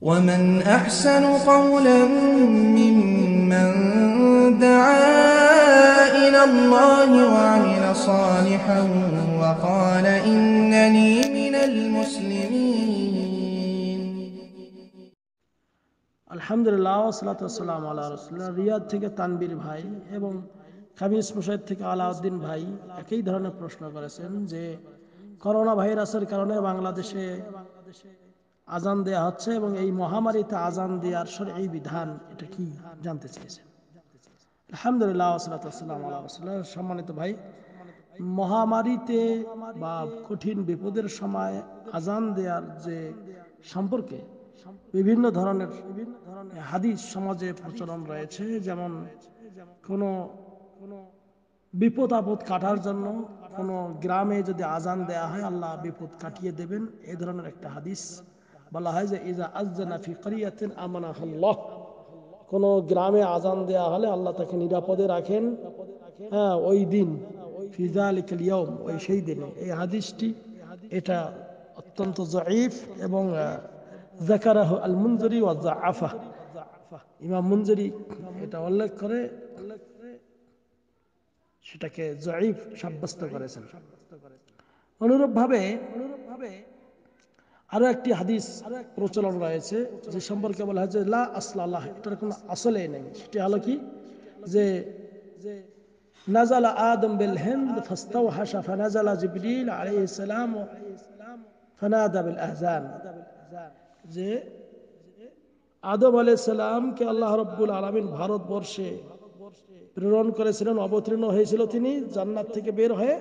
ومن أحسن قولا ممن دعا إلى الله وعمل صالحا وقال إنني من المسلمين الحمد لله والصلاة والسلام على رسول الله রিয়াদ থেকে তানবীর ভাই এবং খামিস মুশাইদ থেকে আলাউদ্দিন ভাই একই ধরনের প্রশ্ন করেছেন যে করোনা ভাইরাসের কারণে বাংলাদেশে আজান দেয়া হচ্ছে এবং এই মহামারীতে আজান দেওয়ার সর এই বিধান এটা কি জানতে চেয়েছেন আলহামদুলিল্লাহ আসসালাম আল্লাহ সম্মানিত ভাই মহামারীতে বা কঠিন বিপদের সময় আজান দেওয়ার যে সম্পর্কে বিভিন্ন ধরনের হাদিস সমাজে প্রচলন রয়েছে যেমন কোনো বিপদ আপদ কাটার জন্য কোনো গ্রামে যদি আজান দেয়া হয় আল্লাহ বিপদ কাটিয়ে দেবেন এ ধরনের একটা হাদিস বলা হয় যে ইজা আজানা ফি করিয়াতেন আমানা আল্লাহ কোন গ্রামে আজান দেয়া হলে আল্লাহ তাকে নিরাপদে রাখেন হ্যাঁ ওই দিন ফিজা আলিকাল ইয়ম ওই সেই দিনে এই হাদিসটি এটা অত্যন্ত জয়ীফ এবং জাকারাহ আল মুঞ্জরি ওয়া আফা ইমাম মুঞ্জরি এটা উল্লেখ করে সেটাকে জয়ীফ সাব্যস্ত করেছেন অনুরূপভাবে অনুরূপভাবে আরও একটি হাদিস প্রচলন রয়েছে যে সম্পর্কে বলা হয় যে লা আসলা আল্লাহ এটার কোনো আসলে নেই সেটি হলো কি যে নাজালা আদম বিল হিন্দ ফাস্তাও হাসা ফানাজালা জিবরিল আলাইহিস সালাম ফানাদা বিল আহজান যে আদম আলাইসালামকে আল্লাহ রব্বুল আলমিন ভারতবর্ষে প্রেরণ করেছিলেন অবতীর্ণ হয়েছিল তিনি জান্নাত থেকে বের হয়ে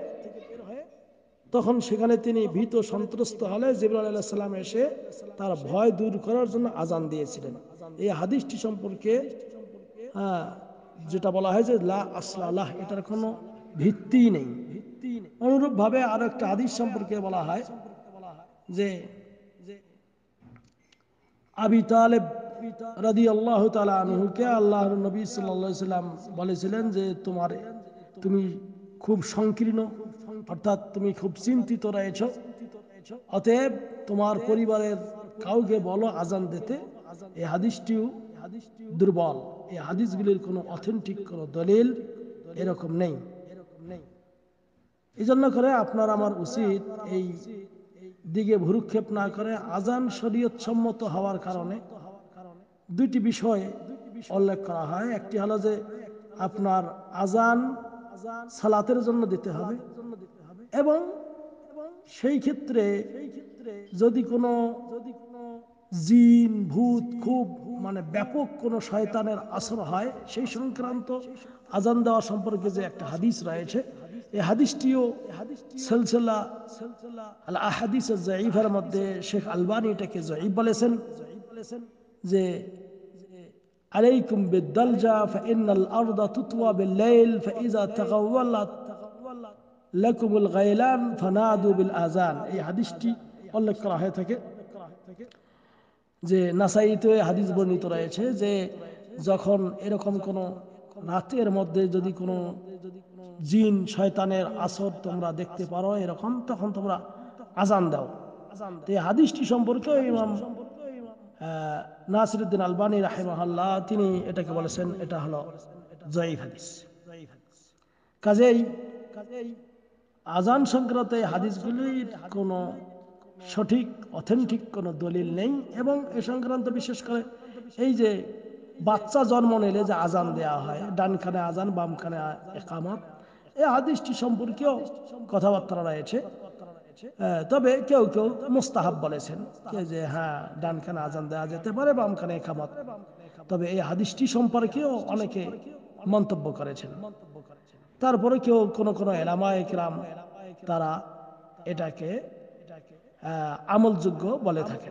তখন সেখানে তিনি ভীত সন্ত্রস্ত হলে জিবুল আল্লাহ সাল্লাম এসে তার ভয় দূর করার জন্য আজান দিয়েছিলেন এই হাদিসটি সম্পর্কে হ্যাঁ, যেটা বলা হয় যে লা আসলাহ এটার কোনো ভিত্তি নেই অনুরূপভাবে আরো একটা হাদিস সম্পর্কে বলা হয় যে আবি তালেব রাদি আল্লাহ তালা আনহুকে আল্লাহর নবী সাল্লাম বলেছিলেন যে তোমার তুমি খুব সংকীর্ণ অর্থাৎ তুমি খুব চিন্তিত রয়েছ অতএব তোমার পরিবারের কাউকে বলো আজান দিতে এই হাদিসটিও দুর্বল এই হাদিসগুলির কোনো অথেন্টিক কোনো দলিল এরকম নেই এরকম নেই এই জন্য করে আপনার আমার উচিত এই দিকে ভুরুক্ষেপ না করে আজান শরীয়ত সম্মত হওয়ার কারণে দুটি বিষয় উল্লেখ করা হয় একটি হলো যে আপনার আজান সালাতের জন্য দিতে হবে এবং সেই ক্ষেত্রে যদি কোনো যদি কোনো জিন ভূত খুব মানে ব্যাপক কোনো শয়তানের আসর হয় সেই সংক্রান্ত আজান দেওয়া সম্পর্কে যে একটা হাদিস রয়েছে এই হাদিসটিও সেলসেলা আল আহাদিস জঈফের মধ্যে শেখ আলবানি এটাকে জয়ী বলেছেন যে আলাইকুম বিদ্দালজা فإن الأرض تطوى بالليل فإذا তাগাওয়ালাত লাকুমুল গাইলান ফানাদু বিল আজান এই হাদিসটি উল্লেখ করা হয়ে থাকে যে নাসাইতে হাদিস বর্ণিত রয়েছে যে যখন এরকম কোনো রাতের মধ্যে যদি কোনো জিন শয়তানের আসর তোমরা দেখতে পারো এরকম তখন তোমরা আজান দাও এই হাদিসটি সম্পর্কে ইমাম নাসিরুদ্দিন আলবানী রাহেমাহাল্লাহ তিনি এটাকে বলেছেন এটা হলো জয়ী হাদিস কাজেই কাজেই আজান সংক্রান্ত এই হাদিসগুলির কোনো সঠিক অথেন্টিক কোনো দলিল নেই এবং এ সংক্রান্ত বিশেষ করে এই যে বাচ্চা জন্ম নিলে যে আজান দেয়া হয় ডানখানে আজান বামখানে একামত এই হাদিসটি সম্পর্কেও কথাবার্তা রয়েছে তবে কেউ কেউ মুস্তাহাব বলেছেন যে হ্যাঁ ডানখানে আজান দেওয়া যেতে পারে বামখানে একামত তবে এই হাদিসটি সম্পর্কেও অনেকে মন্তব্য করেছেন মন্তব্য তারপরে কেউ কোনো কোনো এলামায় কিরাম তারা এটাকে আমলযোগ্য বলে থাকে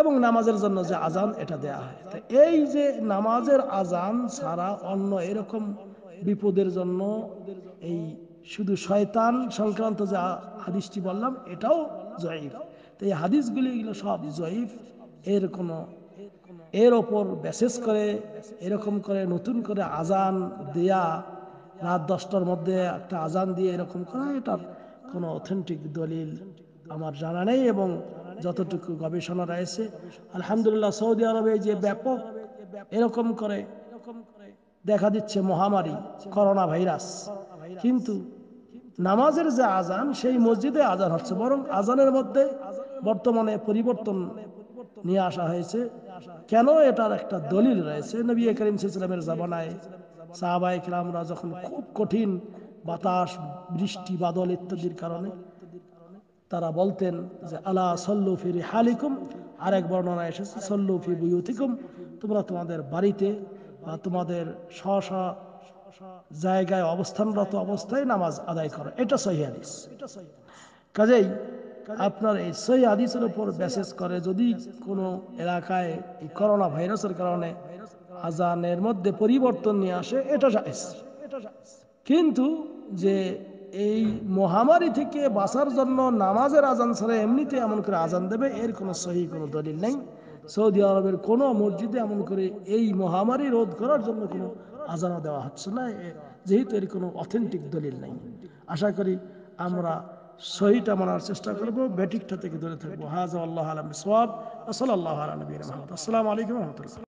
এবং নামাজের জন্য যে আজান এটা দেয়া হয় এই যে নামাজের আজান ছাড়া অন্য এরকম বিপদের জন্য এই শুধু শয়তান সংক্রান্ত যে হাদিসটি বললাম এটাও জয়ীফ তো এই হাদিসগুলি এগুলো সব জয়ীফ এর কোনো এর ওপর ব্যাসেস করে এরকম করে নতুন করে আজান দেয়া রাত দশটার মধ্যে একটা আজান দিয়ে এরকম করা এটার কোনো অথেন্টিক দলিল আমার জানা নেই এবং যতটুকু গবেষণা রয়েছে আলহামদুলিল্লাহ সৌদি আরবে যে ব্যাপক এরকম করে দেখা দিচ্ছে মহামারী করোনা ভাইরাস কিন্তু নামাজের যে আজান সেই মসজিদে আজান হচ্ছে বরং আজানের মধ্যে বর্তমানে পরিবর্তন নিয়ে আসা হয়েছে কেন এটার একটা দলিল রয়েছে নবী করিম সিসলামের জামানায় সাহাবাই খেলামরা যখন খুব কঠিন বাতাস বৃষ্টি বাদল ইত্যাদির কারণে তারা বলতেন যে আলা সল্লু হালিকুম আর আরেক বর্ণনা এসেছে সল্লু বুয়ুতিকুম তোমরা তোমাদের বাড়িতে বা তোমাদের স্ব স্ব জায়গায় অবস্থানরত অবস্থায় নামাজ আদায় করো এটা সহি হাদিস কাজেই আপনার এই সহি হাদিসের উপর ব্যাসেজ করে যদি কোনো এলাকায় এই করোনা ভাইরাসের কারণে আজানের মধ্যে পরিবর্তন নিয়ে আসে এটা জায়েজ কিন্তু যে এই মহামারী থেকে বাঁচার জন্য নামাজের আজান ছাড়া এমনিতে এমন করে আজান দেবে এর কোনো সহি কোনো দলিল নেই সৌদি আরবের কোনো মসজিদে এমন করে এই মহামারী রোধ করার জন্য কোনো আজানও দেওয়া হচ্ছে না যেহেতু এর কোনো অথেন্টিক দলিল নেই আশা করি আমরা সহিটা মানার চেষ্টা করব ব্যাটিকটা থেকে দূরে থাকবো হাজ আল্লাহ আলম সোয়াব আসল আল্লাহ আলমীর আসসালামু আলাইকুম রহমতুল্লাহ